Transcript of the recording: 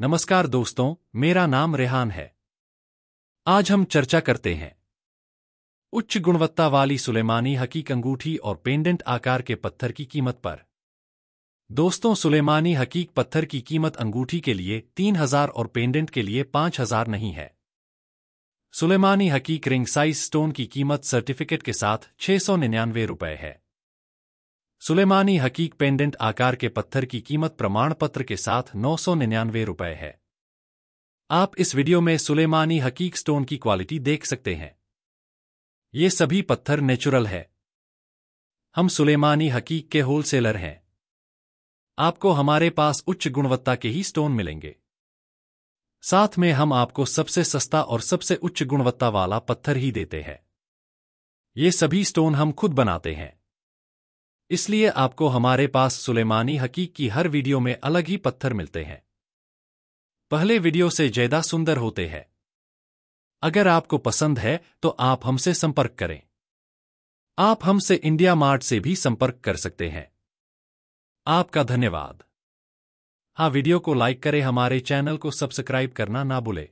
नमस्कार दोस्तों मेरा नाम रेहान है आज हम चर्चा करते हैं उच्च गुणवत्ता वाली सुलेमानी हकीक अंगूठी और पेंडेंट आकार के पत्थर की कीमत पर दोस्तों सुलेमानी हकीक पत्थर की कीमत अंगूठी के लिए तीन हजार और पेंडेंट के लिए पांच हजार नहीं है सुलेमानी हकीक रिंग साइज स्टोन की कीमत सर्टिफिकेट के साथ छह सौ निन्यानवे रुपये है सुलेमानी हकीक पेंडेंट आकार के पत्थर की कीमत प्रमाण पत्र के साथ नौ सौ निन्यानवे रुपये है आप इस वीडियो में सुलेमानी हकीक स्टोन की क्वालिटी देख सकते हैं ये सभी पत्थर नेचुरल है हम सुलेमानी हकीक के होलसेलर हैं आपको हमारे पास उच्च गुणवत्ता के ही स्टोन मिलेंगे साथ में हम आपको सबसे सस्ता और सबसे उच्च गुणवत्ता वाला पत्थर ही देते हैं ये सभी स्टोन हम खुद बनाते हैं इसलिए आपको हमारे पास सुलेमानी हकीक की हर वीडियो में अलग ही पत्थर मिलते हैं पहले वीडियो से ज्यादा सुंदर होते हैं अगर आपको पसंद है तो आप हमसे संपर्क करें आप हमसे इंडिया मार्ट से भी संपर्क कर सकते हैं आपका धन्यवाद हाँ वीडियो को लाइक करें हमारे चैनल को सब्सक्राइब करना ना भूलें